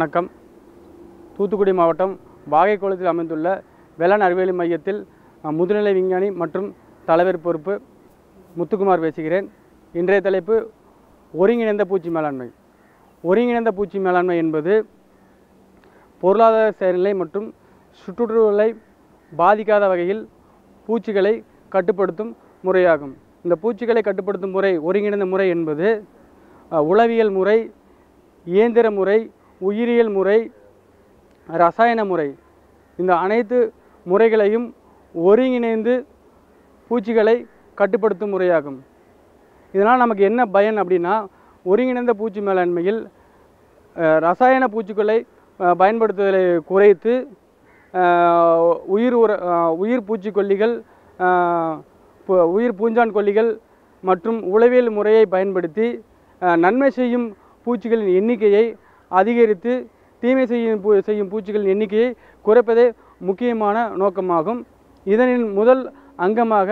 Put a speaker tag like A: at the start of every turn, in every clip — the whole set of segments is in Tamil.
A: வணக்கம் தூத்துக்குடி மாவட்டம் வாகைக்குளத்தில் அமைந்துள்ள வேளாண் அறிவியல் மையத்தில் முதுநிலை விஞ்ஞானி மற்றும் தலைவர் பொறுப்பு முத்துக்குமார் பேசுகிறேன் இன்றைய தலைப்பு ஒருங்கிணைந்த பூச்சி மேலாண்மை ஒருங்கிணைந்த பூச்சி மேலாண்மை என்பது பொருளாதார செயல்நிலை மற்றும் சுற்றுச்சூழலை பாதிக்காத வகையில் பூச்சிகளை கட்டுப்படுத்தும் முறையாகும் இந்த பூச்சிகளை கட்டுப்படுத்தும் முறை ஒருங்கிணைந்த முறை என்பது உளவியல் முறை இயந்திர முறை உயிரியல் முறை ரசாயன முறை இந்த அனைத்து முறைகளையும் ஒருங்கிணைந்து பூச்சிகளை கட்டுப்படுத்தும் முறையாகும் இதனால் நமக்கு என்ன பயன் அப்படின்னா ஒருங்கிணைந்த பூச்சி மேலாண்மையில் ரசாயன பூச்சிகளை பயன்படுத்துதலை குறைத்து உயிர் உர உயிர் பூச்சிக்கொல்லிகள் உயிர் பூஞ்சான் கொல்லிகள் மற்றும் உளவியல் முறையை பயன்படுத்தி நன்மை செய்யும் பூச்சிகளின் எண்ணிக்கையை அதிகரித்து தீமை செய்யும் பூ செய்யும் பூச்சிகளின் எண்ணிக்கையை குறைப்பதே முக்கியமான நோக்கமாகும் இதனின் முதல் அங்கமாக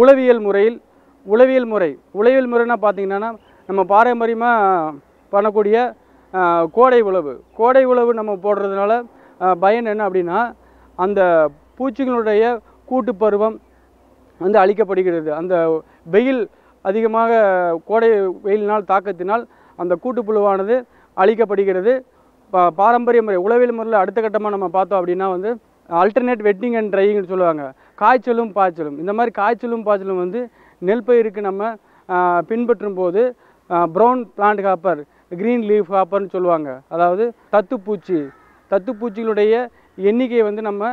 A: உளவியல் முறையில் உளவியல் முறை உளவியல் முறைனா பார்த்திங்கன்னா நம்ம பாரம்பரியமாக பண்ணக்கூடிய கோடை உழவு கோடை உழவு நம்ம போடுறதுனால பயன் என்ன அப்படின்னா அந்த பூச்சிகளுடைய கூட்டு பருவம் வந்து அழிக்கப்படுகிறது அந்த வெயில் அதிகமாக கோடை வெயிலினால் தாக்கத்தினால் அந்த கூட்டுப்புழுவானது அழிக்கப்படுகிறது பாரம்பரிய முறை உளவியல் முறையில் அடுத்த கட்டமாக நம்ம பார்த்தோம் அப்படின்னா வந்து அல்டர்னேட் வெட்டிங் அண்ட் ட்ரையிங்னு சொல்லுவாங்க காய்ச்சலும் பாய்ச்சலும் இந்த மாதிரி காய்ச்சலும் பாய்ச்சலும் வந்து நெல் பயிருக்கு நம்ம பின்பற்றும் போது brown plant copper green leaf காப்பர்னு சொல்லுவாங்க அதாவது தத்துப்பூச்சி தத்துப்பூச்சிகளுடைய எண்ணிக்கையை வந்து நம்ம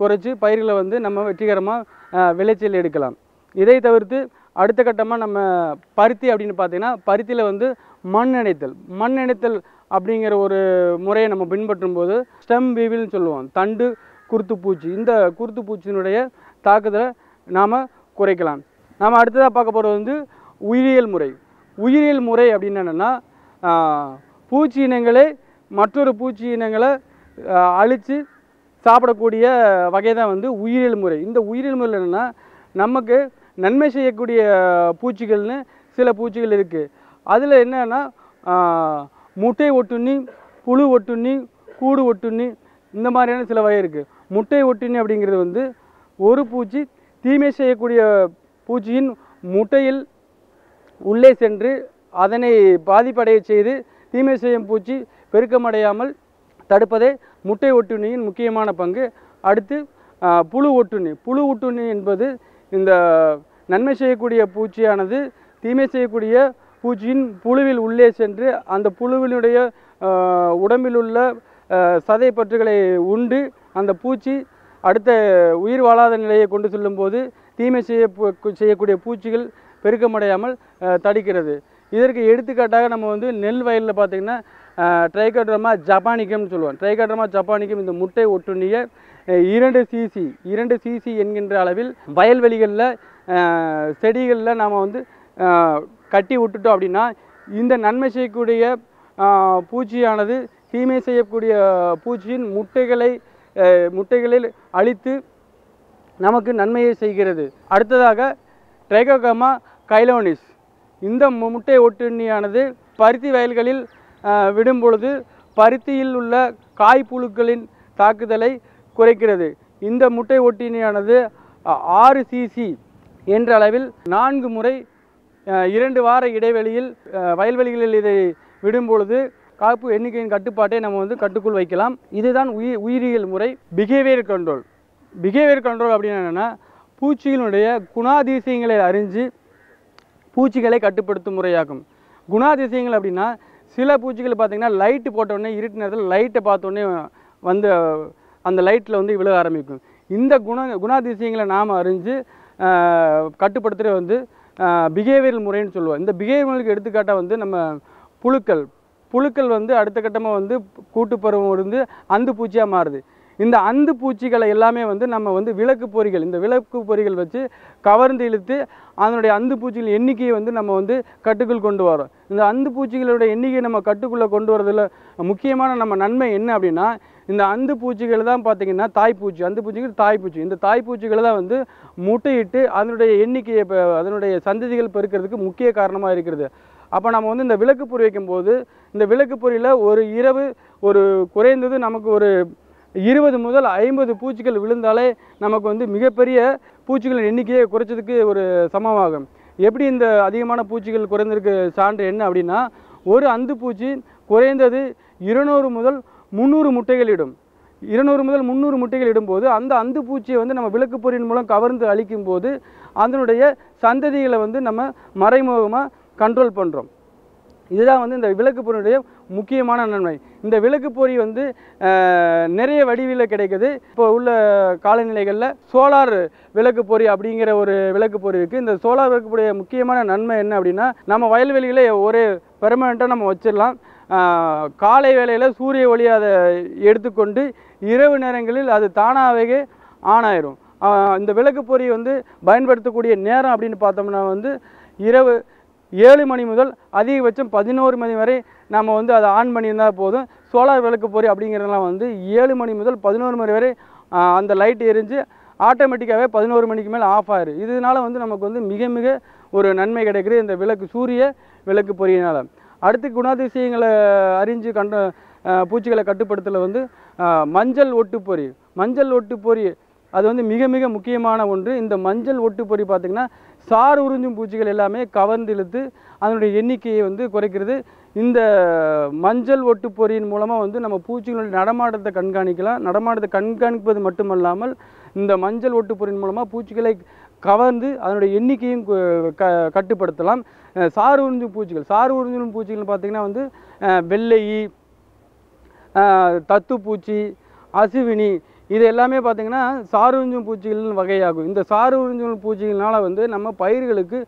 A: குறைச்சி பயிர்களை வந்து நம்ம வெற்றிகரமாக விளைச்சல் எடுக்கலாம் இதை தவிர்த்து அடுத்த கட்டமாக நம்ம பருத்தி அப்படின்னு பார்த்திங்கன்னா பருத்தியில் வந்து மண் இணைத்தல் மண் இணைத்தல் அப்படிங்கிற ஒரு முறையை நம்ம பின்பற்றும் போது ஸ்டெம் வீவில்னு சொல்லுவோம் தண்டு குருத்து பூச்சி இந்த குருத்து பூச்சியினுடைய தாக்குதலை நாம் குறைக்கலாம் நாம் அடுத்ததாக பார்க்க போகிறது வந்து உயிரியல் முறை உயிரியல் முறை அப்படின்னு என்னென்னா பூச்சி இனங்களே மற்றொரு பூச்சி இனங்களை அழித்து சாப்பிடக்கூடிய வகை தான் வந்து உயிரியல் முறை இந்த உயிரியல் முறையில் என்னென்னா நமக்கு நன்மை செய்யக்கூடிய பூச்சிகள்னு சில பூச்சிகள் இருக்குது அதில் என்னென்னா முட்டை ஒட்டுண்ணி புழு ஒட்டுண்ணி கூடு ஒட்டுண்ணி இந்த மாதிரியான சில வகை இருக்குது முட்டை ஒட்டுண்ணி அப்படிங்கிறது வந்து ஒரு பூச்சி தீமை செய்யக்கூடிய பூச்சியின் முட்டையில் உள்ளே சென்று அதனை பாதிப்படைய செய்து தீமை செய்யும் பூச்சி பெருக்கமடையாமல் தடுப்பதே முட்டை ஒட்டுண்ணியின் முக்கியமான பங்கு அடுத்து புழு ஒட்டுண்ணி புழு ஒட்டுண்ணி என்பது இந்த நன்மை செய்யக்கூடிய பூச்சியானது தீமை செய்யக்கூடிய பூச்சியின் புழுவில் உள்ளே சென்று அந்த புழுவினுடைய உடம்பில் உள்ள சதை பற்றுகளை உண்டு அந்த பூச்சி அடுத்த உயிர் வாழாத நிலையை கொண்டு செல்லும்போது தீமை செய்ய செய்யக்கூடிய பூச்சிகள் பெருக்கமடையாமல் தடுக்கிறது இதற்கு எடுத்துக்காட்டாக நம்ம வந்து நெல் வயலில் பார்த்திங்கன்னா ட்ரைகட்ரமா ஜப்பானிக்கம்னு சொல்லுவோம் ட்ரைகட்ரமா ஜப்பானிக்கம் இந்த முட்டை ஒட்டுண்ணிய இரண்டு சிசி இரண்டு சிசி என்கின்ற அளவில் வயல்வெளிகளில் செடிகளில் நாம் வந்து கட்டி விட்டுட்டோம் அப்படின்னா இந்த நன்மை செய்யக்கூடிய பூச்சியானது தீமை செய்யக்கூடிய பூச்சியின் முட்டைகளை முட்டைகளில் அழித்து நமக்கு நன்மையை செய்கிறது அடுத்ததாக ட்ரைகோகமா கைலோனிஸ் இந்த முட்டை ஒட்டுண்ணியானது பருத்தி வயல்களில் விடும் பொழுது பருத்தியில் உள்ள காய்ப்புழுக்களின் தாக்குதலை குறைக்கிறது இந்த முட்டை ஒட்டினியானது ஆறு சிசி என்ற அளவில் நான்கு முறை இரண்டு வார இடைவெளியில் வயல்வெளிகளில் இதை விடும்பொழுது காப்பு எண்ணிக்கையின் கட்டுப்பாட்டை நம்ம வந்து கட்டுக்குள் வைக்கலாம் இதுதான் உயிர் உயிரியல் முறை பிஹேவியர் கண்ட்ரோல் பிஹேவியர் கண்ட்ரோல் அப்படின்னு என்னென்னா பூச்சிகளுடைய குணாதிசயங்களை அறிஞ்சு பூச்சிகளை கட்டுப்படுத்தும் முறையாகும் குணாதிசயங்கள் அப்படின்னா சில பூச்சிகள் பார்த்திங்கன்னா லைட்டு போட்டோடனே இருட்டு நேரத்தில் லைட்டை பார்த்தோன்னே வந்து அந்த லைட்டில் வந்து விழுக ஆரம்பிக்கும் இந்த குண குணாதிசயங்களை நாம் அறிஞ்சு கட்டுப்படுத்துகிற வந்து பிஹேவியரல் முறைன்னு சொல்லுவோம் இந்த பிஹேவியர்களுக்கு எடுத்துக்காட்டாக வந்து நம்ம புழுக்கள் புழுக்கள் வந்து அடுத்த கட்டமாக வந்து கூட்டுப்பருவம் இருந்து அந்து பூச்சியாக மாறுது இந்த அந்து பூச்சிகளை எல்லாமே வந்து நம்ம வந்து விளக்கு பொறிகள் இந்த விளக்கு பொறிகள் வச்சு கவர்ந்து இழுத்து அதனுடைய அந்து பூச்சிகள் எண்ணிக்கையை வந்து நம்ம வந்து கட்டுக்குள் கொண்டு வரோம் இந்த அந்து பூச்சிகளுடைய எண்ணிக்கையை நம்ம கட்டுக்குள்ளே கொண்டு வரதில் முக்கியமான நம்ம நன்மை என்ன அப்படின்னா இந்த அந்து பூச்சிகள் தான் பார்த்தீங்கன்னா தாய்ப்பூச்சி அந்து பூச்சிகள் தாய்ப்பூச்சி இந்த தாய்ப்பூச்சிகளை தான் வந்து முட்டையிட்டு அதனுடைய எண்ணிக்கையை அதனுடைய சந்ததிகள் பெருக்கிறதுக்கு முக்கிய காரணமாக இருக்கிறது அப்போ நம்ம வந்து இந்த விளக்கு பொறி வைக்கும்போது இந்த விளக்கு பொறியில் ஒரு இரவு ஒரு குறைந்தது நமக்கு ஒரு இருபது முதல் ஐம்பது பூச்சிகள் விழுந்தாலே நமக்கு வந்து மிகப்பெரிய பூச்சிகளின் எண்ணிக்கையை குறைச்சதுக்கு ஒரு சமமாகும் எப்படி இந்த அதிகமான பூச்சிகள் குறைந்திருக்கு சான்று என்ன அப்படின்னா ஒரு அந்து பூச்சி குறைந்தது இருநூறு முதல் முந்நூறு முட்டைகள் இடும் இருநூறு முதல் முந்நூறு முட்டைகள் இடும்போது அந்த அந்து பூச்சியை வந்து நம்ம விளக்கு பொறியின் மூலம் கவர்ந்து அழிக்கும் போது அதனுடைய சந்ததிகளை வந்து நம்ம மறைமுகமாக கண்ட்ரோல் பண்ணுறோம் இதுதான் வந்து இந்த விளக்கு பொருளுடைய முக்கியமான நன்மை இந்த விளக்கு பொறி வந்து நிறைய வடிவில் கிடைக்குது இப்போ உள்ள காலநிலைகளில் சோலார் விளக்கு பொறி அப்படிங்கிற ஒரு விளக்கு பொறி இருக்குது இந்த சோலார் விளக்கு பொறிய முக்கியமான நன்மை என்ன அப்படின்னா நம்ம வயல்வெளிகளை ஒரே பெர்மனெண்ட்டாக நம்ம வச்சிடலாம் காலை வேளையில் சூரிய ஒளி அதை எடுத்துக்கொண்டு இரவு நேரங்களில் அது தானாகவே ஆன் இந்த விளக்கு பொறி வந்து பயன்படுத்தக்கூடிய நேரம் அப்படின்னு பார்த்தோம்னா வந்து இரவு ஏழு மணி முதல் அதிகபட்சம் பதினோரு மணி வரை நம்ம வந்து அதை ஆன் பண்ணியிருந்தால் போதும் சோலார் விளக்கு பொறி அப்படிங்கிறதெல்லாம் வந்து ஏழு மணி முதல் பதினோரு மணி வரை அந்த லைட் எரிஞ்சு ஆட்டோமேட்டிக்காகவே பதினோரு மணிக்கு மேலே ஆஃப் ஆயிரு இதனால் வந்து நமக்கு வந்து மிக மிக ஒரு நன்மை கிடைக்குது இந்த விளக்கு சூரிய விளக்கு பொறியினால் அடுத்து குணாதிசயங்களை அறிஞ்சு கண்ட பூச்சிகளை கட்டுப்படுத்தல வந்து மஞ்சள் ஒட்டுப்பொறி மஞ்சள் ஒட்டுப்பொறி அது வந்து மிக மிக முக்கியமான ஒன்று இந்த மஞ்சள் ஒட்டுப்பொறி பார்த்திங்கன்னா சார் உறிஞ்சும் பூச்சிகள் எல்லாமே கவர்ந்து இழுத்து அதனுடைய எண்ணிக்கையை வந்து குறைக்கிறது இந்த மஞ்சள் ஒட்டுப்பொறியின் மூலமாக வந்து நம்ம பூச்சிகளுடைய நடமாட்டத்தை கண்காணிக்கலாம் நடமாட்டத்தை கண்காணிப்பது மட்டுமல்லாமல் இந்த மஞ்சள் ஒட்டுப்பொறியின் மூலமாக பூச்சிகளை கவர்ந்து அதனுடைய எண்ணிக்கையும் க கட்டுப்படுத்தலாம் சாறு உறிஞ்சும் பூச்சிகள் சாறு உறிஞ்சும் பூச்சிகள்னு பார்த்திங்கன்னா வந்து வெள்ளை தத்துப்பூச்சி அசுவினி இது எல்லாமே பார்த்திங்கன்னா சாறு உறிஞ்சும் பூச்சிகள்னு வகையாகும் இந்த சாறு உறிஞ்சும் பூச்சிகள்னால் வந்து நம்ம பயிர்களுக்கு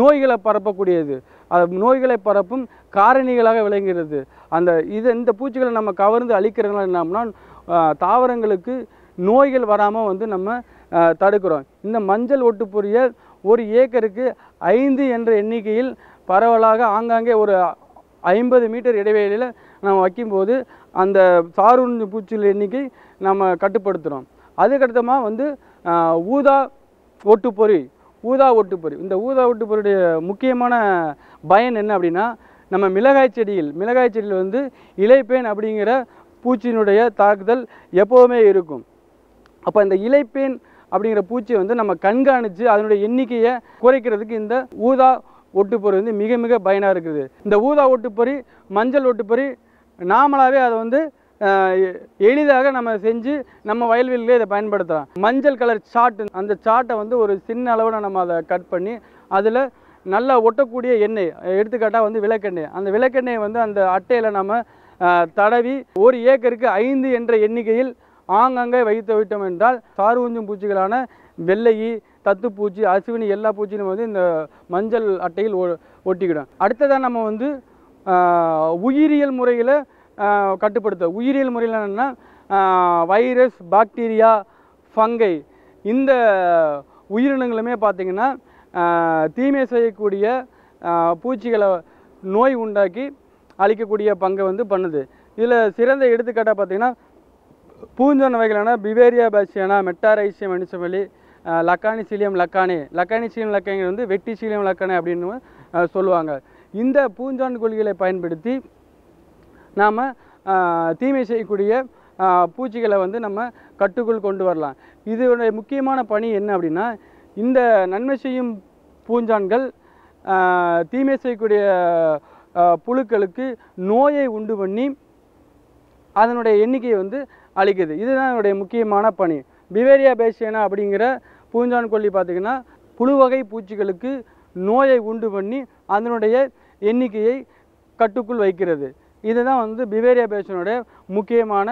A: நோய்களை பரப்பக்கூடியது அது நோய்களை பரப்பும் காரணிகளாக விளங்குகிறது அந்த இது இந்த பூச்சிகளை நம்ம கவர்ந்து அழிக்கிறதுனால என்னம்னா தாவரங்களுக்கு நோய்கள் வராமல் வந்து நம்ம தடுக்கிறோம் இந்த மஞ்சள் ஒட்டு பொரியல் ஒரு ஏக்கருக்கு ஐந்து என்ற எண்ணிக்கையில் பரவலாக ஆங்காங்கே ஒரு ஐம்பது மீட்டர் இடைவெளியில் நம்ம வைக்கும்போது அந்த சாரூர்ந்து பூச்சியில் எண்ணிக்கை நம்ம கட்டுப்படுத்துகிறோம் அதுக்கடுத்தமாக வந்து ஊதா ஒட்டுப்பொறி ஊதா ஒட்டுப்பொறி இந்த ஊதா ஒட்டுப்பொறியுடைய முக்கியமான பயன் என்ன அப்படின்னா நம்ம மிளகாய் செடியில் மிளகாய் செடியில் வந்து இலைப்பேன் அப்படிங்கிற பூச்சியினுடைய தாக்குதல் எப்போவுமே இருக்கும் அப்போ இந்த இலைப்பேன் அப்படிங்கிற பூச்சியை வந்து நம்ம கண்காணித்து அதனுடைய எண்ணிக்கையை குறைக்கிறதுக்கு இந்த ஊதா ஒட்டுப்பொறி வந்து மிக மிக பயனாக இருக்குது இந்த ஊதா ஒட்டுப்பொறி மஞ்சள் ஒட்டுப்பொறி நாமளாகவே அதை வந்து எளிதாக நம்ம செஞ்சு நம்ம வயல்வெளியிலே இதை பயன்படுத்தலாம் மஞ்சள் கலர் சாட்டு அந்த சாட்டை வந்து ஒரு சின்ன அளவில் நம்ம அதை கட் பண்ணி அதில் நல்லா ஒட்டக்கூடிய எண்ணெய் எடுத்துக்காட்டாக வந்து விளக்கெண்ணெய் அந்த விளக்கெண்ணெயை வந்து அந்த அட்டையில் நம்ம தடவி ஒரு ஏக்கருக்கு ஐந்து என்ற எண்ணிக்கையில் ஆங்காங்கே வைத்து விட்டோம் என்றால் சாறு உஞ்சும் பூச்சிகளான வெள்ளையி தத்துப்பூச்சி அசுவினி எல்லா பூச்சியும் வந்து இந்த மஞ்சள் அட்டையில் ஒட்டிக்கிடும் அடுத்ததாக நம்ம வந்து உயிரியல் முறையில் கட்டுப்படுத்த உயிரியல் முறையில் என்னென்னா வைரஸ் பாக்டீரியா ஃபங்கை இந்த உயிரினங்களுமே பார்த்திங்கன்னா தீமை செய்யக்கூடிய பூச்சிகளை நோய் உண்டாக்கி அழிக்கக்கூடிய பங்கை வந்து பண்ணுது இதில் சிறந்த எடுத்துக்காட்டாக பார்த்திங்கன்னா பூஞ்சொன்ன வகைகளான பிவேரியா பேசியானா மெட்டாரைசியம் அப்படின்னு லக்கானி சீலியம் லக்கானே லக்கானி சீலியம் லக்கானி வந்து வெட்டி சீலியம் லக்கானி அப்படின்னு சொல்லுவாங்க இந்த பூஞ்சான் கொள்கைகளை பயன்படுத்தி நாம் தீமை செய்யக்கூடிய பூச்சிகளை வந்து நம்ம கட்டுக்குள் கொண்டு வரலாம் இதனுடைய முக்கியமான பணி என்ன அப்படின்னா இந்த நன்மை செய்யும் பூஞ்சான்கள் தீமை செய்யக்கூடிய புழுக்களுக்கு நோயை உண்டு பண்ணி அதனுடைய எண்ணிக்கையை வந்து அளிக்குது இதுதான் இதனுடைய முக்கியமான பணி பிவேரியா பேசியனா அப்படிங்கிற பூஞ்சான் கொல்லி பார்த்திங்கன்னா வகை பூச்சிகளுக்கு நோயை உண்டு பண்ணி அதனுடைய எண்ணிக்கையை கட்டுக்குள் வைக்கிறது இதுதான் வந்து பிவேரியா பேஷனுடைய முக்கியமான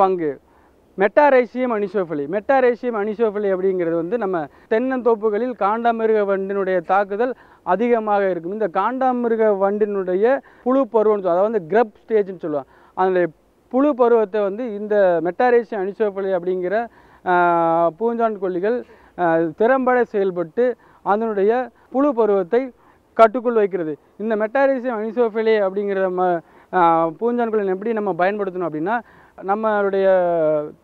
A: பங்கு மெட்டாரேசியம் அனிசோஃபலி மெட்டாரேசியம் அனிசோஃபலி அப்படிங்கிறது வந்து நம்ம தென்னந்தோப்புகளில் காண்டாமிருக வண்டினுடைய தாக்குதல் அதிகமாக இருக்கும் இந்த காண்டாமிருக வண்டினுடைய புழு பருவம்னு சொல்லுவோம் அதாவது வந்து கிரப் ஸ்டேஜ்னு சொல்லுவாங்க அதனுடைய புழு பருவத்தை வந்து இந்த மெட்டாரேசியம் அணிச்சோப்பள்ளி அப்படிங்கிற பூஞ்சான் கொல்லிகள் திறம்பட செயல்பட்டு அதனுடைய புழு பருவத்தை கட்டுக்குள் வைக்கிறது இந்த மெட்டாரேசியம் அனிசோஃபிலே அப்படிங்கிற ம பூஞ்சான்களை எப்படி நம்ம பயன்படுத்தணும் அப்படின்னா நம்மளுடைய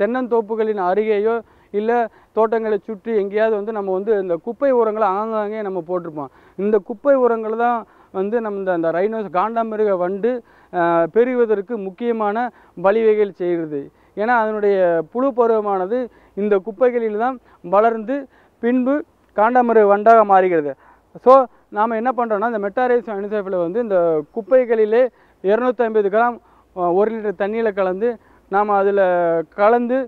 A: தென்னந்தோப்புகளின் அருகேயோ இல்லை தோட்டங்களை சுற்றி எங்கேயாவது வந்து நம்ம வந்து இந்த குப்பை உரங்களை ஆங்காங்கே நம்ம போட்டிருப்போம் இந்த குப்பை உரங்கள் தான் வந்து நம்ம இந்த அந்த ரைனோஸ் காண்டாமிருக வண்டு பெருகுவதற்கு முக்கியமான வழிவகைகள் செய்கிறது ஏன்னா அதனுடைய புழு பருவமானது இந்த குப்பைகளில் தான் வளர்ந்து பின்பு காண்டாமரு வண்டாக மாறுகிறது ஸோ நாம் என்ன பண்ணுறோன்னா இந்த மெட்டாரேஸ் அனுசைஃபில் வந்து இந்த குப்பைகளிலே இரநூத்தி கிராம் ஒரு லிட்டர் தண்ணியில் கலந்து நாம் அதில் கலந்து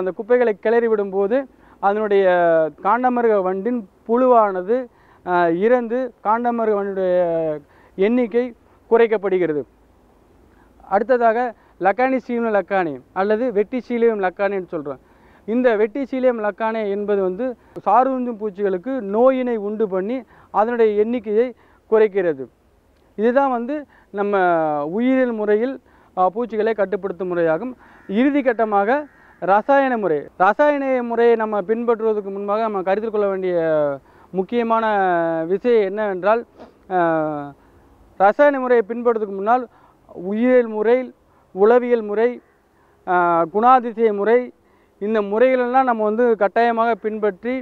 A: அந்த குப்பைகளை கிளறி விடும்போது அதனுடைய காண்டமருக வண்டின் புழுவானது இறந்து காண்டமருக வண்டுடைய எண்ணிக்கை குறைக்கப்படுகிறது அடுத்ததாக லக்கானி சீலியம் லக்கானி அல்லது வெட்டி சீலியம் லக்கானின்னு சொல்கிறோம் இந்த வெட்டி சீலியம் லக்கானே என்பது வந்து சாருஞ்சும் பூச்சிகளுக்கு நோயினை உண்டு பண்ணி அதனுடைய எண்ணிக்கையை குறைக்கிறது இதுதான் வந்து நம்ம உயிரியல் முறையில் பூச்சிகளை கட்டுப்படுத்தும் முறையாகும் இறுதி கட்டமாக ரசாயன முறை ரசாயன முறையை நம்ம பின்பற்றுவதற்கு முன்பாக நம்ம கருத்தில் கொள்ள வேண்டிய முக்கியமான விஷயம் என்னவென்றால் ரசாயன முறையை பின்பற்றுவதற்கு முன்னால் உயிரியல் முறை உளவியல் முறை குணாதிசய முறை இந்த முறைகளெல்லாம் நம்ம வந்து கட்டாயமாக பின்பற்றி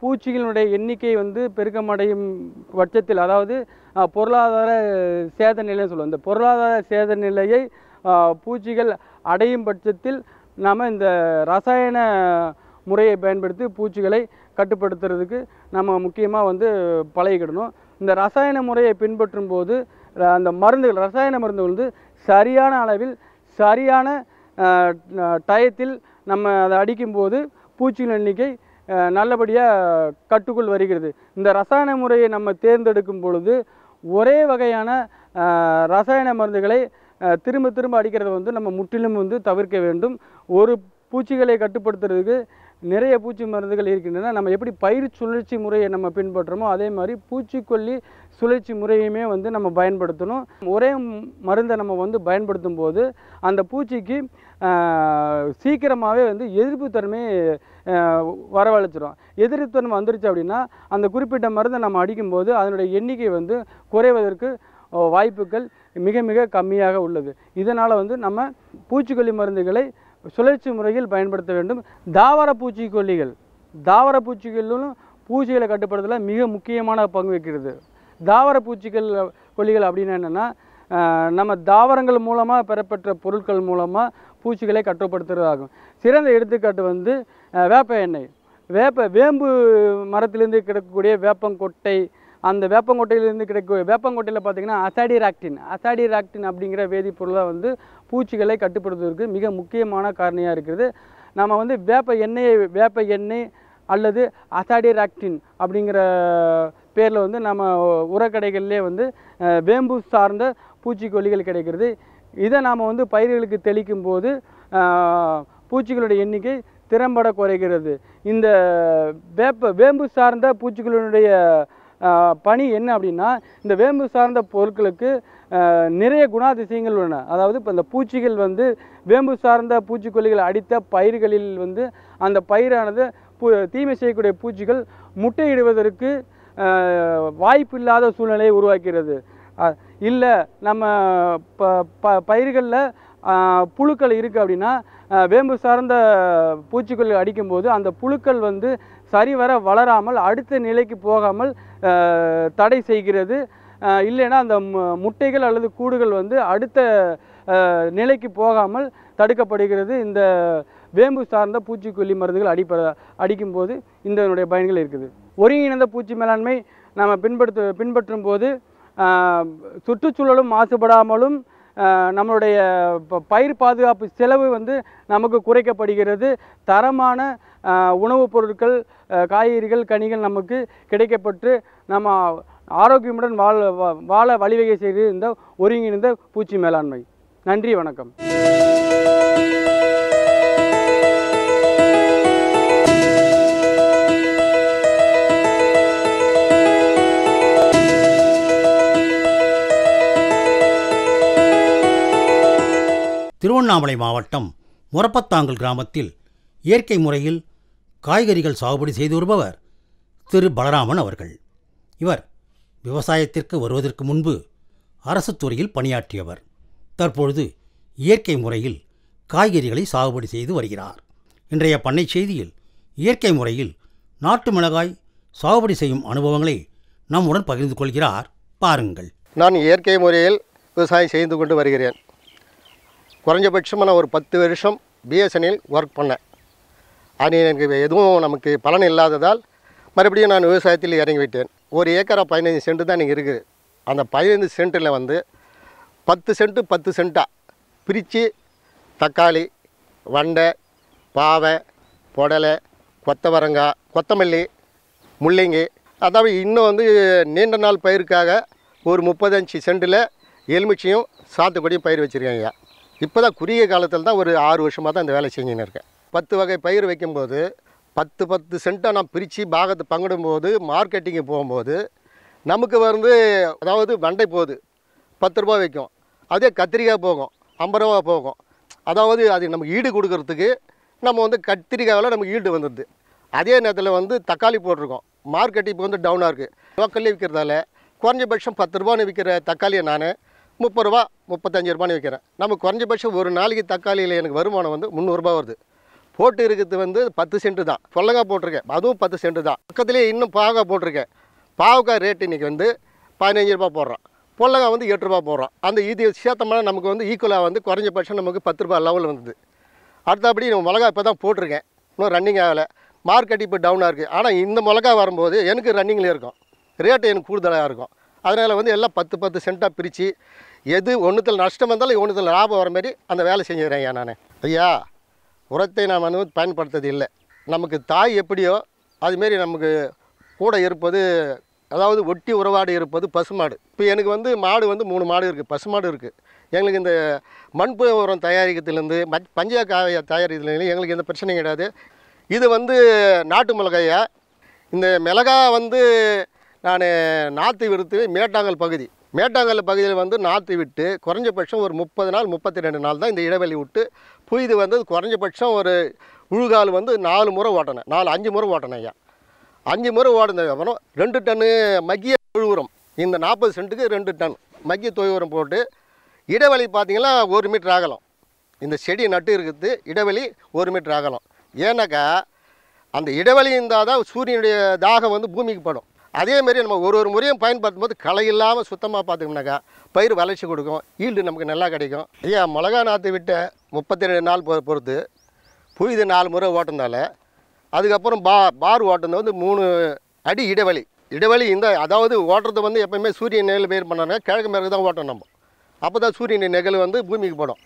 A: பூச்சிகளினுடைய எண்ணிக்கை வந்து பெருக்கமடையும் பட்சத்தில் அதாவது பொருளாதார சேத நிலைன்னு சொல்லுவோம் இந்த பொருளாதார சேத நிலையை பூச்சிகள் அடையும் பட்சத்தில் நாம் இந்த ரசாயன முறையை பயன்படுத்தி பூச்சிகளை கட்டுப்படுத்துறதுக்கு நம்ம முக்கியமாக வந்து பழகிக்கிடணும் இந்த ரசாயன முறையை பின்பற்றும் போது அந்த மருந்துகள் ரசாயன மருந்துகள் வந்து சரியான அளவில் சரியான டயத்தில் நம்ம அதை அடிக்கும்போது பூச்சிகள் எண்ணிக்கை நல்லபடியாக கட்டுக்குள் வருகிறது இந்த ரசாயன முறையை நம்ம தேர்ந்தெடுக்கும் பொழுது ஒரே வகையான ரசாயன மருந்துகளை திரும்ப திரும்ப அடிக்கிறத வந்து நம்ம முற்றிலும் வந்து தவிர்க்க வேண்டும் ஒரு பூச்சிகளை கட்டுப்படுத்துறதுக்கு நிறைய பூச்சி மருந்துகள் இருக்கின்றன நம்ம எப்படி பயிர் சுழற்சி முறையை நம்ம பின்பற்றுறோமோ அதே மாதிரி பூச்சிக்கொல்லி சுழற்சி முறையுமே வந்து நம்ம பயன்படுத்தணும் ஒரே மருந்தை நம்ம வந்து பயன்படுத்தும் போது அந்த பூச்சிக்கு சீக்கிரமாகவே வந்து எதிர்ப்பு தன்மை வரவழைச்சிடும் தன்மை வந்துருச்சு அப்படின்னா அந்த குறிப்பிட்ட மருந்தை நம்ம அடிக்கும்போது அதனுடைய எண்ணிக்கை வந்து குறைவதற்கு வாய்ப்புகள் மிக மிக கம்மியாக உள்ளது இதனால் வந்து நம்ம பூச்சிக்கொல்லி மருந்துகளை சுழற்சி முறையில் பயன்படுத்த வேண்டும் தாவர பூச்சிக்கொல்லிகள் தாவர பூச்சிக்கொல்லும் பூச்சிகளை கட்டுப்படுத்தல மிக முக்கியமான பங்கு வகிக்கிறது தாவர பூச்சிகள் கொல்லிகள் அப்படின்னா என்னென்னா நம்ம தாவரங்கள் மூலமாக பெறப்பெற்ற பொருட்கள் மூலமாக பூச்சிகளை கட்டுப்படுத்துகிறதாகும் சிறந்த எடுத்துக்காட்டு வந்து வேப்ப எண்ணெய் வேப்ப வேம்பு மரத்திலேருந்து கிடக்கக்கூடிய வேப்பங்கொட்டை அந்த வேப்பங்கொட்டையிலேருந்து கிடைக்கக்கூடிய வேப்பங்கொட்டையில் பார்த்திங்கன்னா அசாடிராக்டின் அசாடிராக்டின் அப்படிங்கிற வேதிப்பொருளாக வந்து பூச்சிகளை கட்டுப்படுத்துவதற்கு மிக முக்கியமான காரணியாக இருக்கிறது நம்ம வந்து வேப்ப எண்ணெயை வேப்ப எண்ணெய் அல்லது ஆக்டின் அப்படிங்கிற பேரில் வந்து நம்ம உரக்கடைகள்லேயே வந்து வேம்பு சார்ந்த பூச்சிக்கொல்லிகள் கிடைக்கிறது இதை நாம் வந்து பயிர்களுக்கு தெளிக்கும் போது பூச்சிகளுடைய எண்ணிக்கை திறம்பட குறைகிறது இந்த வேப்ப வேம்பு சார்ந்த பூச்சிகளினுடைய பணி என்ன அப்படின்னா இந்த வேம்பு சார்ந்த பொருட்களுக்கு நிறைய குணாதிசயங்கள் உள்ளன அதாவது இப்போ இந்த பூச்சிகள் வந்து வேம்பு சார்ந்த பூச்சிக்கொல்லிகள் அடித்த பயிர்களில் வந்து அந்த பயிரானது பூ தீமை செய்யக்கூடிய பூச்சிகள் முட்டையிடுவதற்கு வாய்ப்பு இல்லாத சூழ்நிலையை உருவாக்கிறது இல்லை நம்ம ப ப பயிர்களில் புழுக்கள் இருக்குது அப்படின்னா வேம்பு சார்ந்த பூச்சிக்கொல்லி அடிக்கும்போது அந்த புழுக்கள் வந்து சரிவர வளராமல் அடுத்த நிலைக்கு போகாமல் தடை செய்கிறது இல்லைன்னா அந்த முட்டைகள் அல்லது கூடுகள் வந்து அடுத்த நிலைக்கு போகாமல் தடுக்கப்படுகிறது இந்த வேம்பு சார்ந்த பூச்சிக்கொல்லி மருந்துகள் அடிப்ப அடிக்கும்போது இந்த பயன்கள் இருக்குது ஒருங்கிணைந்த பூச்சி மேலாண்மை நாம் பின்பற்று பின்பற்றும் போது சுற்றுச்சூழலும் மாசுபடாமலும் நம்மளுடைய பயிர் பாதுகாப்பு செலவு வந்து நமக்கு குறைக்கப்படுகிறது தரமான உணவுப் பொருட்கள் காய்கறிகள் கனிகள் நமக்கு கிடைக்கப்பட்டு நம்ம ஆரோக்கியமுடன் வாழ வாழ வழிவகை செய்து இந்த ஒருங்கிணைந்த பூச்சி மேலாண்மை நன்றி வணக்கம்
B: திருவண்ணாமலை மாவட்டம் கிராமத்தில் இயற்கை முறையில் காய்கறிகள் சாகுபடி செய்து வருபவர் திரு பலராமன் அவர்கள் இவர் விவசாயத்திற்கு வருவதற்கு முன்பு அரசு துறையில் பணியாற்றியவர் தற்பொழுது இயற்கை முறையில் காய்கறிகளை சாகுபடி செய்து வருகிறார் இன்றைய பண்ணை செய்தியில் இயற்கை முறையில் நாட்டு மிளகாய் சாகுபடி செய்யும் அனுபவங்களை நம்முடன் பகிர்ந்து கொள்கிறார் பாருங்கள் நான் இயற்கை முறையில் விவசாயம் செய்து கொண்டு வருகிறேன் குறைஞ்சபட்சமாக நான் ஒரு பத்து வருஷம் பிஎஸ்என்எல் ஒர்க் பண்ணேன் அது எனக்கு எதுவும் நமக்கு பலன் இல்லாததால் மறுபடியும் நான் விவசாயத்தில் இறங்கிவிட்டேன் ஒரு ஏக்கரா பதினைஞ்சு சென்ட் தான் இன்றைக்கி இருக்குது அந்த பதினைந்து சென்ட்டில் வந்து பத்து சென்ட்டு பத்து சென்ட்டாக பிரித்து தக்காளி வண்டை பாவை புடலை கொத்தவரங்காய் கொத்தமல்லி முள்ளங்கி அதாவது இன்னும் வந்து நீண்ட நாள் பயிருக்காக ஒரு முப்பதஞ்சு சென்ட்டில் எலுமிச்சையும் சாத்துக்குடியும் பயிர் வச்சுருக்கேன் ஐயா இப்போ தான் குறுகிய காலத்தில் தான் ஒரு ஆறு வருஷமாக தான் இந்த வேலை செஞ்சுன்னு இருக்கேன் பத்து வகை பயிர் வைக்கும்போது பத்து பத்து சென்ட்டாக நான் பிரித்து பாகத்தை பங்கிடும்போது மார்க்கெட்டிங்கு போகும்போது நமக்கு வந்து அதாவது வெண்டை போகுது பத்து ரூபா வைக்கும் அதே கத்திரிக்காய் போகும் ஐம்பது ரூபா போகும் அதாவது அது நமக்கு ஈடு கொடுக்கறதுக்கு நம்ம வந்து கத்திரிக்காயில் நமக்கு ஈடு வந்துடுது அதே நேரத்தில் வந்து தக்காளி போட்டிருக்கோம் மார்க்கெட் இப்போ வந்து டவுனாக இருக்குது லோக்கல்லே விற்கிறதால குறைஞ்சபட்சம் பத்து ரூபான்னு விற்கிற தக்காளியை நான் முப்பது ரூபா முப்பத்தஞ்சு ரூபான்னு விற்கிறேன் நம்ம குறைஞ்சபட்சம் ஒரு நாளைக்கு தக்காளியில் எனக்கு வருமானம் வந்து முந்நூறுரூபா வருது போட்டு இருக்கிறது வந்து பத்து சென்ட் தான் பொல்லங்காய் போட்டிருக்கேன் அதுவும் பத்து சென்ட் தான் பக்கத்துலேயே இன்னும் பாவக்காய் போட்டிருக்கேன் பாவக்காய் ரேட் இன்றைக்கி வந்து பதினஞ்சு ரூபா போடுறோம் பொல்லங்காய் வந்து எட்டு ரூபா போடுறோம் அந்த இது சேர்த்தமான நமக்கு வந்து ஈக்குவலாக வந்து குறைஞ்சபட்சம் நமக்கு பத்து ரூபா லெவல் வந்தது அடுத்தபடி நம்ம மிளகா இப்போ தான் போட்டிருக்கேன் இன்னும் ரன்னிங் ஆகலை மார்க்கெட் இப்போ டவுனாக இருக்குது ஆனால் இந்த மிளகா வரும்போது எனக்கு ரன்னிங்கில் இருக்கும் ரேட்டு எனக்கு கூடுதலாக இருக்கும் அதனால் வந்து எல்லாம் பத்து பத்து சென்ட்டாக பிரித்து எது ஒன்றுத்தில் நஷ்டம் வந்தாலும் ஒன்றுத்தில் லாபம் வர மாதிரி அந்த வேலை செஞ்சுக்கிறேன் ஐயா நான் ஐயா உரத்தை நாம் வந்து பயன்படுத்துறது இல்லை நமக்கு தாய் எப்படியோ அதுமாரி நமக்கு கூட இருப்பது அதாவது ஒட்டி உறவாடு இருப்பது பசுமாடு இப்போ எனக்கு வந்து மாடு வந்து மூணு மாடு இருக்குது பசுமாடு இருக்குது எங்களுக்கு இந்த மண்புழு உரம் தயாரிக்கிறதுலேருந்து மச் பஞ்சா தயாரிக்கிறதுலேருந்து எங்களுக்கு எந்த பிரச்சனையும் கிடையாது இது வந்து நாட்டு மிளகாயா இந்த மிளகா வந்து நான் நாற்று விருத்து மேட்டாங்கல் பகுதி மேட்டாங்கல் பகுதியில் வந்து நாற்று விட்டு குறைஞ்சபட்சம் ஒரு முப்பது நாள் முப்பத்தி ரெண்டு நாள் தான் இந்த இடைவெளி விட்டு புய்து வந்து குறைஞ்சபட்சம் ஒரு உழுகால் வந்து நாலு முறை ஓட்டணும் நாலு அஞ்சு முறை ஓட்டணும் ஐயா அஞ்சு முறை ஓடினதுக்கப்புறம் ரெண்டு டன்னு மக்கிய தொழு உரம் இந்த நாற்பது சென்ட்டுக்கு ரெண்டு டன் மக்கிய தொழு உரம் போட்டு இடைவெளி பார்த்திங்கன்னா ஒரு மீட்டர் ஆகலாம் இந்த செடி நட்டு இருக்கிறது இடைவெளி ஒரு மீட்டர் ஆகலாம் ஏன்னாக்கா அந்த இடைவெளி இருந்தால் தான் சூரியனுடைய தாகம் வந்து பூமிக்கு படும் அதேமாரி நம்ம ஒரு ஒரு முறையும் பயன்படுத்தும் போது களை இல்லாமல் சுத்தமாக பார்த்துக்கோம்னாக்கா பயிர் வளர்ச்சி கொடுக்கும் ஈல்டு நமக்கு நல்லா கிடைக்கும் ஐயா மிளகா நாற்று விட்ட முப்பத்தி ரெண்டு நாள் பொ பொறுத்து புயுது நாலு முறை ஓட்டினால அதுக்கப்புறம் பா பார் ஓட்டுறது வந்து மூணு அடி இடைவெளி இடைவெளி இந்த அதாவது ஓட்டுறது வந்து எப்போயுமே சூரிய நெல் பயிர் பண்ணாங்க கிழக்கு மேற்கு தான் ஓட்டணும் நம்ம அப்போ தான் சூரியன் நெகல் வந்து பூமிக்கு போடும்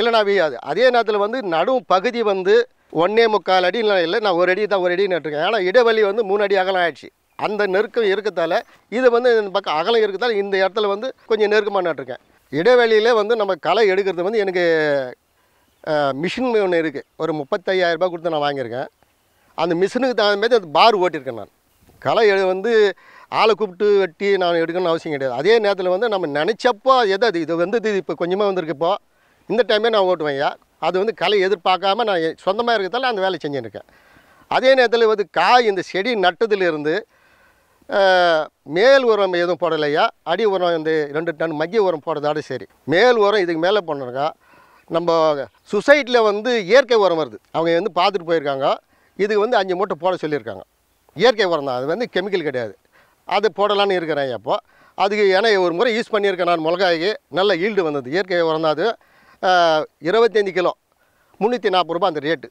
B: இல்லைனா வீயாது அதே நேரத்தில் வந்து நடு பகுதி வந்து ஒன்றே முக்கால் அடி இல்லை இல்லை நான் ஒரு அடி தான் ஒரு அடி நட்டுருக்கேன் ஏன்னா இடைவெளி வந்து மூணு அடி அகலம் ஆயிடுச்சு அந்த நெருக்கம் இருக்கத்தால் இது வந்து இந்த பக்கம் அகலம் இருக்கத்தால் இந்த இடத்துல வந்து கொஞ்சம் நெருக்கமாக நட்டுருக்கேன் இடைவெளியில் வந்து நம்ம களை எடுக்கிறது வந்து எனக்கு மிஷின் ஒன்று இருக்குது ஒரு முப்பத்தையாயிரரூபா கொடுத்து நான் வாங்கியிருக்கேன் அந்த மிஷினுக்கு தகுந்த மாதிரி அது பார் ஓட்டியிருக்கேன் நான் களை எடு வந்து ஆளை கூப்பிட்டு வெட்டி நான் எடுக்கணும்னு அவசியம் கிடையாது அதே நேரத்தில் வந்து நம்ம நினச்சப்போ எது அது இது வந்து இது இப்போ கொஞ்சமாக வந்திருக்கு இந்த டைமே நான் ஓட்டுவேன் ஐயா அது வந்து களை எதிர்பார்க்காம நான் சொந்தமாக இருக்கிறதால அந்த வேலை செஞ்சுருக்கேன் அதே நேரத்தில் வந்து காய் இந்த செடி நட்டதுலேருந்து மேல் உரம் எதுவும் போடலையா அடி உரம் இந்த ரெண்டு டன் மக்கிய உரம் போடுறதாட சரி மேல் உரம் இதுக்கு மேலே போனாக்கா நம்ம சொசைட்டியில் வந்து இயற்கை உரம் வருது அவங்க வந்து பார்த்துட்டு போயிருக்காங்க இதுக்கு வந்து அஞ்சு மூட்டை போட சொல்லியிருக்காங்க இயற்கை உரம் தான் அது வந்து கெமிக்கல் கிடையாது அது போடலான்னு இருக்கிறேன் அப்போ அதுக்கு ஏன்னா ஒரு முறை யூஸ் பண்ணியிருக்கேன் நான் மிளகாய்க்கு நல்ல ஈல்டு வந்தது இயற்கை உரம் தான் அது இருபத்தஞ்சி கிலோ முந்நூற்றி நாற்பது ரூபா அந்த ரேட்டு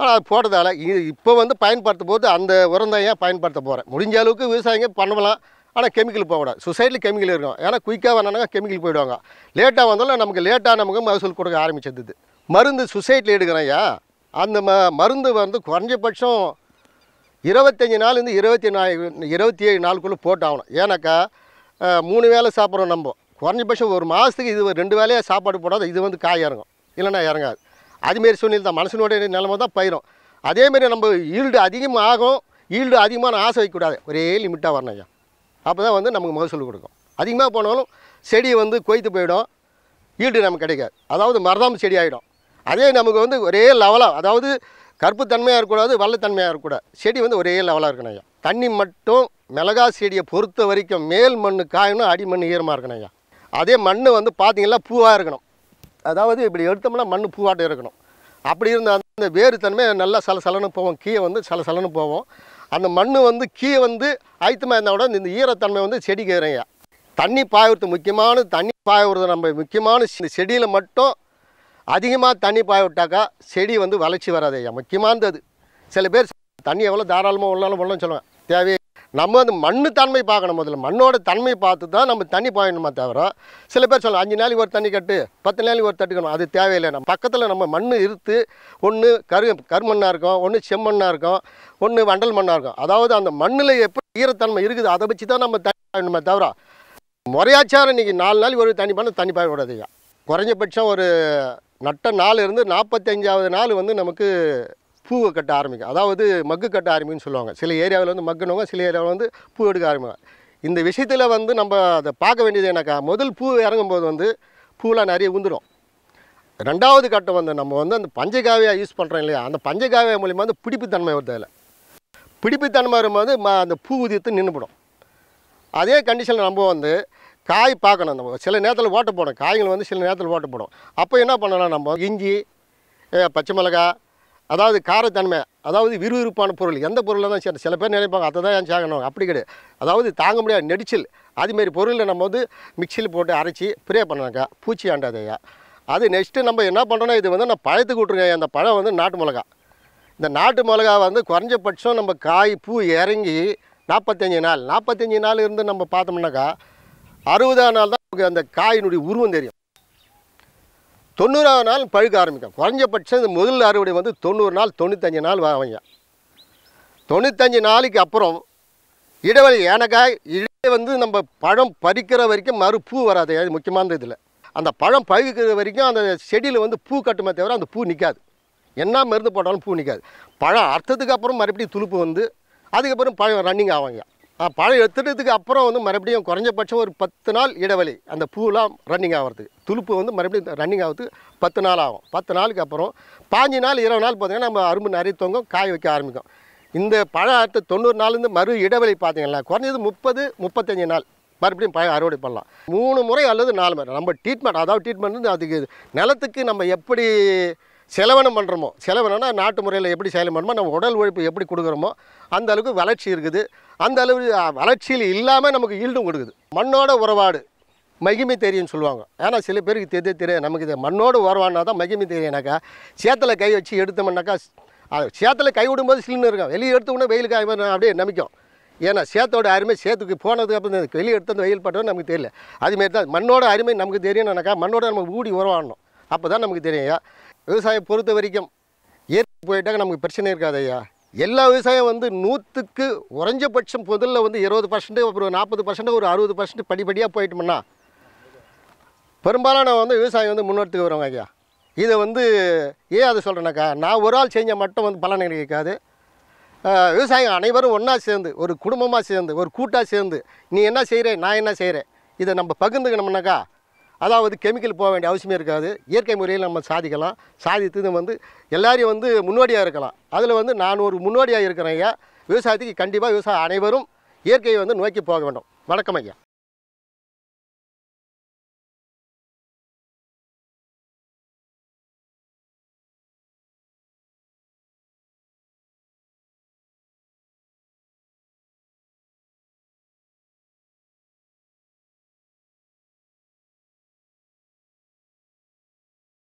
B: ஆனால் அது போடுறதால இது இப்போ வந்து பயன்படுத்தும் போது அந்த உரம் தான் பயன்படுத்த போகிறேன் முடிஞ்ச அளவுக்கு விவசாயிங்க பண்ணலாம் ஆனால் கெமிக்கல் போகக்கூடாது சொசைட்டியில் கெமிக்கல் இருக்கும் ஏன்னா குயிக்காக வேணாங்க கெமிக்கல் போயிடுவாங்க லேட்டாக வந்தாலும் நமக்கு லேட்டாக நமக்கு மகசூல் கொடுக்க ஆரம்பிச்சது மருந்து சொசைட்டியில் எடுக்கிறேன் அந்த ம மருந்து வந்து குறைஞ்சபட்சம் இருபத்தஞ்சி நாள்லேருந்து இருபத்தி நாலு இருபத்தி ஏழு நாளுக்குள்ளே போட்டாகணும் ஏன்னாக்கா மூணு வேலை சாப்பிட்றோம் நம்ம குறைஞ்சபட்சம் ஒரு மாதத்துக்கு இது ரெண்டு வேலையாக சாப்பாடு போடாத இது வந்து காய் இறங்கும் இல்லைன்னா இறங்காது அதுமாரி சூழ்நிலை தான் மனுஷனுடைய நிலமை தான் பயிரும் அதேமாரி நம்ம ஈல்டு அதிகமாக ஆகும் ஈல்டு அதிகமான ஆசை வைக்கக்கூடாது ஒரே லிமிட்டாக வரணும் ஐயா அப்போ தான் வந்து நமக்கு மகசூல் கொடுக்கும் அதிகமாக போனாலும் செடி வந்து கொய்த்து போயிடும் ஈல்டு நமக்கு கிடைக்காது அதாவது மரதாம்பு செடி ஆகிடும் அதே நமக்கு வந்து ஒரே லெவலாக அதாவது கருப்பு தன்மையாக இருக்கக்கூடாது வல்லத்தன்மையாக இருக்கக்கூடாது செடி வந்து ஒரே லெவலாக இருக்கணும் ஐயா தண்ணி மட்டும் மிளகா செடியை பொறுத்த வரைக்கும் மேல் மண் காயணும் அடி மண் ஈரமாக இருக்கணும் ஐயா அதே மண் வந்து பார்த்திங்கன்னா பூவாக இருக்கணும் அதாவது இப்படி எடுத்தோம்னா மண் பூவாட்டம் இருக்கணும் அப்படி இருந்த அந்த வேறு தன்மை நல்லா சல சலனு போவோம் கீழே வந்து சல சலனு போவோம் அந்த மண் வந்து கீழே வந்து ஆயத்தமாக இருந்தால் கூட இந்த ஈரத்தன்மை வந்து செடிக்கு இறங்க தண்ணி பாயுறது முக்கியமான தண்ணி பாயறது நம்ம முக்கியமான செடியில் மட்டும் அதிகமாக தண்ணி பாய விட்டாக்கா செடி வந்து வளர்ச்சி வராது ஐயா அது சில பேர் தண்ணி எவ்வளோ தாராளமாக உள்ளாலும் உள்ளன்னு சொல்லுவேன் தேவையே நம்ம அந்த மண்ணு தன்மை பார்க்கணும் முதல்ல மண்ணோட தன்மை பார்த்து தான் நம்ம தண்ணி பாயணுமா தவிர சில பேர் சொல்லலாம் அஞ்சு நாளைக்கு ஒரு தண்ணி கட்டு பத்து நாளைக்கு ஒரு தட்டுக்கணும் அது தேவையில்லை நம்ம பக்கத்தில் நம்ம மண் இருத்து ஒன்று கரு கருமண்ணாக இருக்கும் ஒன்று செம்மண்ணாக இருக்கும் ஒன்று வண்டல் மண்ணாக இருக்கும் அதாவது அந்த மண்ணில் எப்படி ஈரத்தன்மை இருக்குது அதை வச்சு தான் நம்ம தண்ணி பாயணுமே தவிர முறையாச்சாரம் இன்றைக்கி நாலு நாள் ஒரு தண்ணி பண்ண தண்ணி பாயக்கூடாதுங்க குறைஞ்சபட்சம் ஒரு நட்ட நாள் இருந்து நாற்பத்தஞ்சாவது நாள் வந்து நமக்கு பூவை கட்ட ஆரம்பிக்கும் அதாவது மக்கு கட்ட ஆரம்பிக்குன்னு சொல்லுவாங்க சில ஏரியாவில் வந்து மக்குனவங்க சில ஏரியாவில் வந்து பூ எடுக்க ஆரம்பிங்க இந்த விஷயத்தில் வந்து நம்ம அதை பார்க்க வேண்டியது என்னக்கா முதல் பூ இறங்கும்போது வந்து பூவெலாம் நிறைய உந்துடும் ரெண்டாவது கட்டம் வந்து நம்ம வந்து அந்த பஞ்சகாவியாக யூஸ் பண்ணுறோம் இல்லையா அந்த பஞ்சகாவியா மூலிமா வந்து பிடிப்புத்தன்மை வருது அதில் பிடிப்புத்தன்மை வரும்போது ம அந்த பூ உதியத்து நின்றுபடும் அதே கண்டிஷனில் நம்ம வந்து காய் பார்க்கணும் நம்ம சில நேரத்தில் ஓட்ட போடும் காய்கள் வந்து சில நேரத்தில் ஓட்ட போடும் அப்போ என்ன பண்ணலாம் நம்ம இஞ்சி பச்சை மிளகாய் அதாவது காரத்தன்மை அதாவது விறுவிறுப்பான பொருள் எந்த பொருளாக தான் சரி சில பேர் நினைப்பாங்க அதை தான் ஏன் சாகணும் அப்படி கிடையாது அதாவது தாங்க முடியாது நெடிச்சல் அதுமாரி பொருளை நம்ம வந்து மிக்சியில் போட்டு அரைச்சி ப்ரே பண்ணாங்க பூச்சி ஆண்டாதையா அது நெக்ஸ்ட்டு நம்ம என்ன பண்ணுறோன்னா இது வந்து நான் பழத்துக்கு விட்ருங்க அந்த பழம் வந்து நாட்டு மிளகா இந்த நாட்டு மிளகா வந்து குறைஞ்சபட்சம் நம்ம காய் பூ இறங்கி நாற்பத்தஞ்சு நாள் நாற்பத்தஞ்சு நாள் இருந்து நம்ம பார்த்தோம்னாக்கா அறுபதாம் நாள் தான் நமக்கு அந்த காயினுடைய உருவம் தெரியும் தொண்ணூறாவது நாள் பழுக்க ஆரம்பிக்கும் குறைஞ்சபட்சம் இந்த முதல் அறுவடை வந்து தொண்ணூறு நாள் தொண்ணூத்தஞ்சு நாள் வாங்க தொண்ணூத்தஞ்சு நாளைக்கு அப்புறம் இடைவெளி ஏனக்கா இடையே வந்து நம்ம பழம் பறிக்கிற வரைக்கும் மறு பூ வராது அது முக்கியமான இதில் அந்த பழம் பழுக்கிற வரைக்கும் அந்த செடியில் வந்து பூ கட்டுமே தவிர அந்த பூ நிற்காது என்ன மருந்து போட்டாலும் பூ நிற்காது பழம் அர்த்தத்துக்கு அப்புறம் மறுபடியும் துளுப்பு வந்து அதுக்கப்புறம் பழம் ரன்னிங் ஆவாங்க பழம் எடுத்துட்டதுக்கு அப்புறம் வந்து மறுபடியும் குறைஞ்சபட்சம் ஒரு பத்து நாள் இடைவெளி அந்த பூலாம் ரன்னிங் ஆகிறது துளுப்பு வந்து மறுபடியும் ரன்னிங் ஆகுது பத்து நாள் ஆகும் பத்து நாளுக்கு அப்புறம் பாஞ்சு நாள் இருபது நாள் பார்த்திங்கன்னா நம்ம அரும்பு நிறைய தொங்கும் காய வைக்க ஆரம்பிக்கும் இந்த பழம் அடுத்த தொண்ணூறு நாள்லேருந்து மறு இடைவெளி பார்த்தீங்கன்னா குறைஞ்சது முப்பது முப்பத்தஞ்சு நாள் மறுபடியும் பழம் அறுவடை பண்ணலாம் மூணு முறை அல்லது நாலு முறை நம்ம ட்ரீட்மெண்ட் அதாவது ட்ரீட்மெண்ட் வந்து அதுக்கு நிலத்துக்கு நம்ம எப்படி செலவனம் பண்ணுறோமோ செலவனம்னா நாட்டு முறையில் எப்படி செயல் பண்ணுமோ நம்ம உடல் உழைப்பு எப்படி கொடுக்குறோமோ அந்த அளவுக்கு வளர்ச்சி இருக்குது அந்த அளவு வளர்ச்சியில் இல்லாமல் நமக்கு ஈல்டும் கொடுக்குது மண்ணோட உறவாடு மகிமை தெரியும்னு சொல்லுவாங்க ஏன்னா சில பேருக்கு தெரிய தெரியாது நமக்கு இது மண்ணோடு உறவாடினா தான் மகிமை தெரியும்னாக்கா சேத்தில் கை வச்சு எடுத்தோம்னாக்கா அது சேத்தில் கை விடும்போது சில்லுன்னு இருக்கும் வெளியே எடுத்து உடனே வெயில் காய் அப்படியே நமிக்கும் ஏன்னா சேத்தோட அருமை சேத்துக்கு போனதுக்கு அப்புறம் வெளியே எடுத்து அந்த வெயில் பட்டோம் நமக்கு தெரியல அதுமாரி தான் மண்ணோட அருமை நமக்கு தெரியும்னாக்கா மண்ணோட நம்ம ஊடி உறவாடணும் அப்போ தான் நமக்கு தெரியும் விவசாயம் பொறுத்த வரைக்கும் இயற்கை போயிட்டாங்க நமக்கு பிரச்சனை இருக்காது ஐயா எல்லா விவசாயம் வந்து நூற்றுக்கு உறைஞ்சபட்சம் முதல்ல வந்து இருபது பர்சன்ட்டு அப்புறம் நாற்பது பர்சன்ட் ஒரு அறுபது பர்சன்ட் படிப்படியாக போயிட்டோம்னா பெரும்பாலான வந்து விவசாயம் வந்து முன்னெடுத்துக்கு வருவாங்க ஐயா இதை வந்து ஏன் அதை சொல்கிறேனாக்கா நான் ஒரு ஆள் செஞ்சால் மட்டும் வந்து பலனை கிடைக்காது விவசாயம் அனைவரும் ஒன்றா சேர்ந்து ஒரு குடும்பமாக சேர்ந்து ஒரு கூட்டாக சேர்ந்து நீ என்ன செய்கிற நான் என்ன செய்கிறேன் இதை நம்ம பகிர்ந்துக்கணும்னாக்கா அதாவது கெமிக்கல் போக வேண்டிய அவசியமே இருக்காது இயற்கை முறையில் நம்ம சாதிக்கலாம் சாதித்து வந்து எல்லாரையும் வந்து முன்னோடியாக இருக்கலாம் அதில் வந்து நான் ஒரு முன்னோடியாக இருக்கிறேன் ஐயா விவசாயத்துக்கு கண்டிப்பாக விவசாயம் அனைவரும் இயற்கையை வந்து நோக்கி போக வேண்டும் வணக்கம் ஐயா